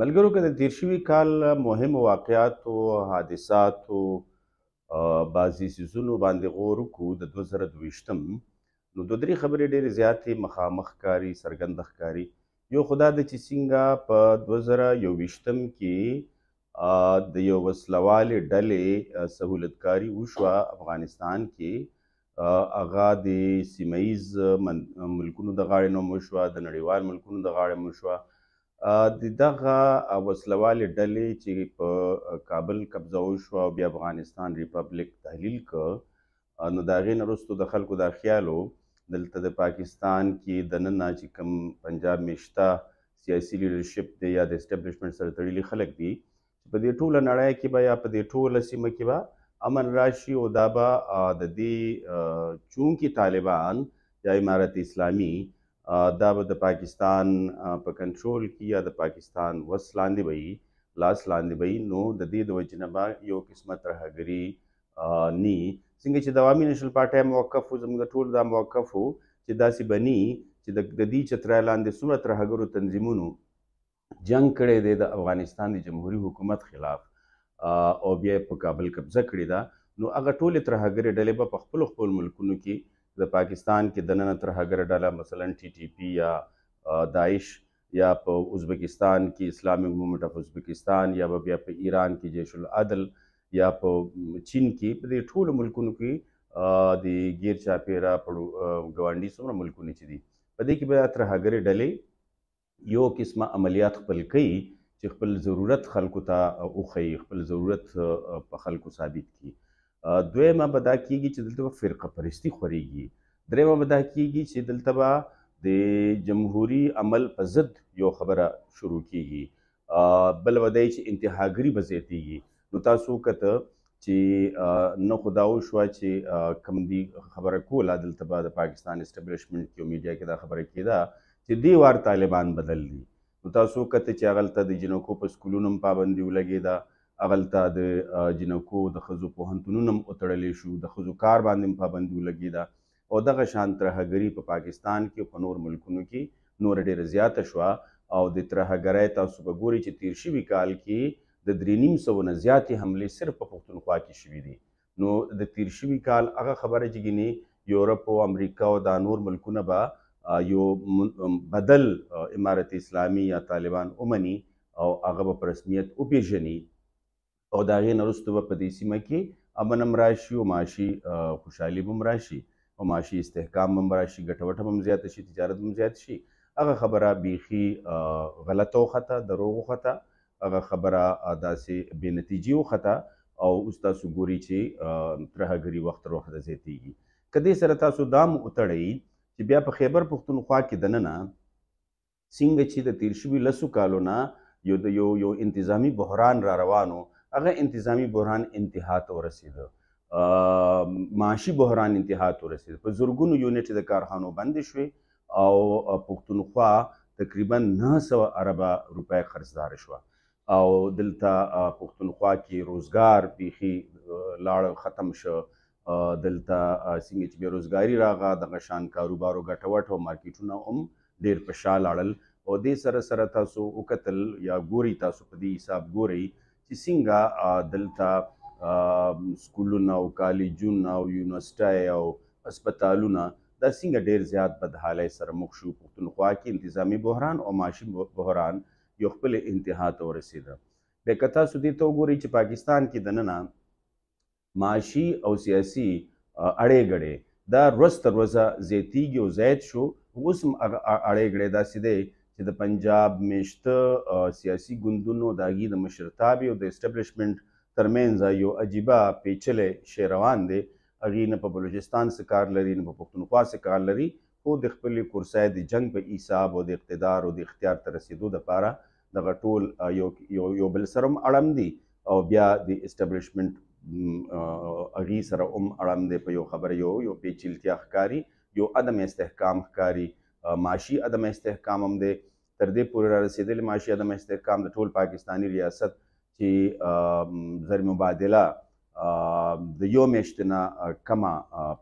ملګرو کې د تیر شوي کال مهم واقعات او حادثات او بعضی سيزونو باندې غور وکړو د 2023م نو دوه درې خبرې ډېرې زیاتې مخامخ کاری سرګند ښکاری یو خدا د چې څنګه په 2023م کې د یو وسلوال ډلې سہولتکاری وشوه افغانستان کې اغا د سیمایز ملکونو د غاړې نوم وشوه د نړیوال ملکونو د غاړې نوم وشوه د دغه وسلوالې ډلې چې په کابل قبضه وشو او بیا افغانستان ریپبلیک تحلیل ک نو داغې نه وروسته د خلکو دا خیالو دلته د پاکستان کې د ننه چې کم پنجاب میشته سیاسي لیډرشپ دی یا د اسټابلیشمنت سره تړلي خلک دي چې په دې ټوله نړۍ کې به یا په دې ټوله سیمه کې به امن راشي او دا به د دې چونکې طالبان یا امارت اسلامي دا به د پاکستان په کنټرول کې یا د پاکستان وس لاندې به وي لاس لاندې به وي نو د دې د وجې نه به یو قسمه ترهګري ني څنګه چې دوامي نشل پاټه موقف زموږ ټول دا موقف وو چې داسې بني چې د دې چترای لاندې څومره ترهګرو تنظیمونو جنگ کړی دی د افغانستان د جمهوریت حکومت خلاف او بیا په کابل قبضه کړی دا نو هغه ټول ترهګري ډلې به په خپل خپل ملکونو کې د پاکستان کې د نن تر هغه ډله مثلا ټي ټي پی یا داعش یا په ازبکستان کې اسلامیک موومنت اف ازبکستان یا بیا په ایران کې جیش العدل یا په چین کې په دې ټولو ملکونو کې د غیر چاپیرا په غونډي څومره ملکونه چي دي په دې کې به تر هغه ډلې یو قسمه عملیات خپل کوي چې خپل ضرورت خلکو ته اوخی خپل ضرورت په خلکو ثابت کړي دویمه به دا کیږي چې دلته به فرقه پرستی خوريږي دریمه به دا کیږي چې دلته به د جمهوری عمل په ضد یو خبره شروع کیږي بل ودی چې انتهاګری به زیاتیږي نو تاسو کته چې نو خداو شو چې کوم دی خبره کوله دلته به د پاکستان اسټابلیشمنت کې میډیا کې دا خبره کیده چې دی وار طالبان بدل دي نو تاسو کته چې هغه ته د جنکو په سکولونو پابندي ولګیدا اغلتا د جنکو د خزو په هنتونونو اتړلې شو د خزو کار باندې پابندو لګی دا او دغه شان ترهګری په پا پاکستان کې په نور ملکونو کې نور ډیر زیات شوه او د ترهګری تاسو به ګوري چې تیر شوي کال کې د درې نیم سو نه زیاتې حملې صرف په پښتونخوا کې شوې دي نو د تیر شوي کال هغه خبره چې ګینه یورپ او امریکا او دا نور ملکونه به یو بدل امارت اسلامی یا طالبان اومني او هغه به په رسمیت وپیژني او دا غي نرستو په دې سیمه کې امنم راشي او معاشي خوشحالي هم راشي او معاشي استحکام هم راشي ګټوټ هم زیات شي تجارت هم زیات شي هغه خبره بيخي غلطه او خطا دروغ او خطا هغه خبره داسې بې نتیجې او خطا او استاد سګوري چې ترهګری وخت وروخه زیاتیږي کدی سره تاسو دام اتړی چې بیا په خیبر پښتونخوا کې دننه څنګه چې د تیر شوي لسو کالو نه یو د یو یو انتظامی بحران را روانو هغه انتظامی بحران انتها ته ورسیده معاشي بحران انتها ته ورسیده په زرګونو یونټ د کارخانو بند شوي او پښتونخوا تقریبا 900 ارب روپۍ قرضدار شو او دلته پښتونخوا کې روزګار بيخي لاړ ختم شو دلته څنګه چې بیروزګاری راغله د غشان کاروبارو غټوټ او مارکیټونه هم ډیر په شاله اړل او دې سره سره تاسو وکتل یا ګوري تاسو په دې حساب ګوري چې څنګه دلته سکولونه او کالجونه او یونیورسيټي او هسپتالونه دا څنګه ډیر زیات بدحاله سره مخ شو پښتونخوا کې انتظامی بحران او معاشي بحران یو خپل انتها ته ورسیده به کتا سودی ته وګوري چې پاکستان کې د نننه معاشي او سیاسي اړې غړې دا روز تر روزه زیاتیږي او زیات شو اوس اړې غړې دا سیده چې د پنجاب میشته سیاسي ګوندونو د هغې د مشرتابې او د اسټبلشمنټ ترمنځ یو عجیبه پیچلې شی روان دی هغې نه په بلوچستان څه کار لري نه په پښتونخوا څه کار لري خو د خپلې کورسۍ د جنګ په حساب او د اقتدار او د اختیار ته رسېدو دپاره دغه ټول یو یو بل سره هم اړم دي او بیا د اسټابلیشمنت اغي سره هم اړم دي په یو خبر یو یو پیچلتیا ښکاری یو عدم استحکام ښکاری معاشي عدم استحکام هم دی تر دې پورې را رسیدلې معاشي عدم استحکام د ټول پاکستانی ریاست چې زر مبادله د یو میاشت نه کمه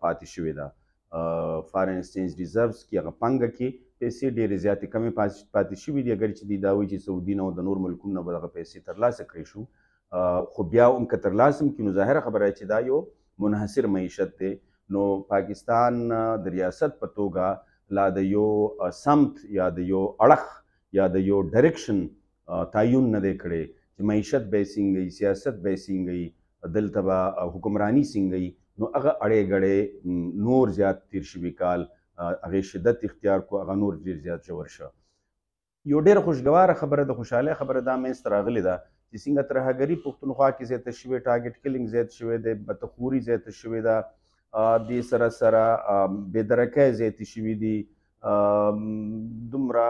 پاتې شوې ده فارن ایکسچینج ریزرفز کې هغه پنګه کې پیسې ډېرې زیاتې کمې پاتې شوې دي اگر چې دی دا وایي چې سعودي نه او د نور ملکونو نه به دغه پیسې ترلاسه کړی شو خو بیا هم که ترلاسه هم کړي نو ظاهره خبره چې دا یو منحصر معیشت دی نو پاکستان د ریاست په توګه لا د یو سمت یا د یو اړخ یا د یو ډایرکشن تعین نه دی کړی چې معیشت به څنګه سیاست به څنګه دلته به حکمرانی څنګه نو هغه اړې غړې نور زیات تیر شوي کال هغه شدت اختیار کو هغه نور ډیر زیات جوړ شو یو ډیر خوشګوار خبره د خوشاله خبره دا مې ستراغلی ده چې څنګه ترهګری پښتونخوا کې زیات شوي ټارګټ کلینګ زیات شوي د بتخوري زیات شوي ده د سره سره بدرکه زیات شوی دی دومره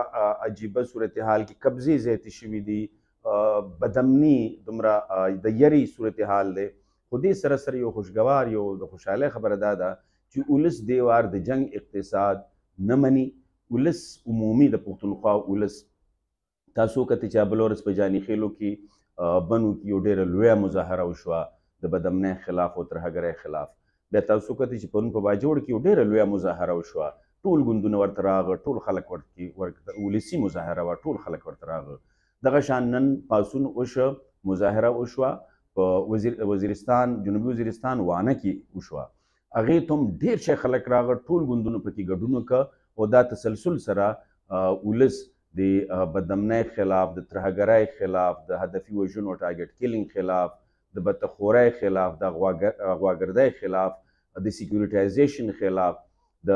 عجیب صورتحال کې قبضه زیات شوی دی بدمنی دومره د یری صورتحال دی خو دې سره سره یو خوشګوار یو د خوشاله خبره ده ده چې ولس دیوار د جنگ اقتصاد نه مني ولس عمومي د پښتونخوا ولس تاسو کته چې بلورس په جانی خېلو کې بنو کې یو ډېر لوی مظاهره وشوه د بدمنه خلاف او ترهګرۍ خلاف بیا تاسو کته چې پرون په باجوړ کې ډېره لویه مظاهره وشوه ټول ګوندونه ورته راغ ټول خلک ورته ولسی مظاهره وه ټول خلک ورته راغ دغه شان نن پاسون وشو مظاهره وشوه په وزیر وزیرستان جنوبي وزیرستان وانه کې وشوه هغې ته هم ډېر شی خلک راغ ټول ګوندونو پکې ګډون وکړه او دا تسلسل سره ولس د بدمنۍ خلاف د ترهګرۍ خلاف د هدفي وژنو ټارګټ کیلینګ خلاف د بدخورۍ خلاف د غواګردۍ خلاف د سکیورټایزیشن خلاف د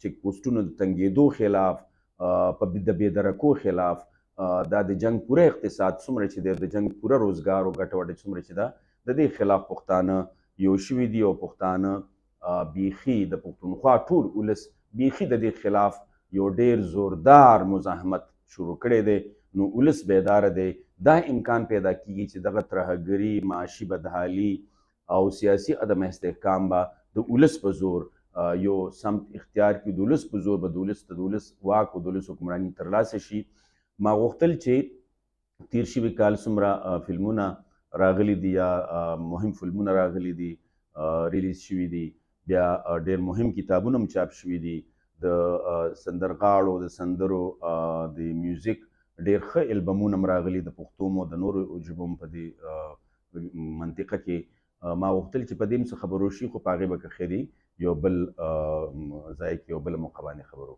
چک پوسټونو د تنګېدو خلاف په د بيدرکو خلاف دا د جنگ پوره اقتصاد څومره چې د جنگ پوره روزګار او ګټوډ څومره چې دا د دې خلاف پښتانه یو شوي دی او پښتانه بیخي د پښتونخوا ټول ولس بیخي د دې خلاف یو ډیر زوردار مزاحمت شروع کړي دی نو ولس بیدار دی دا امکان پیدا کیږي چې دغه ترهګری معاشي بدحالي او سیاسي عدم استحکام به د ولس په زور یو سمت اختیار کړي د ولس په زور به د ولس د ولس واک او د ولس حکمراني ترلاسه شي ما غوښتل چې تیر شوي کال څومره فلمونه راغلي دي یا مهم فلمونه راغلي دي ریلیز شوي دي بیا ډېر مهم کتابونه هم چاپ شوي دي د سندرغاړو د سندرو د میوزیک ډېر ښه البمونه مراغلي د پښتو مو د نورو عجبم په دې منطقه کې ما وختل چې په دې څه خبرو شي خو پاغه به خري یو بل ځای کې یو بل مقبانه خبرو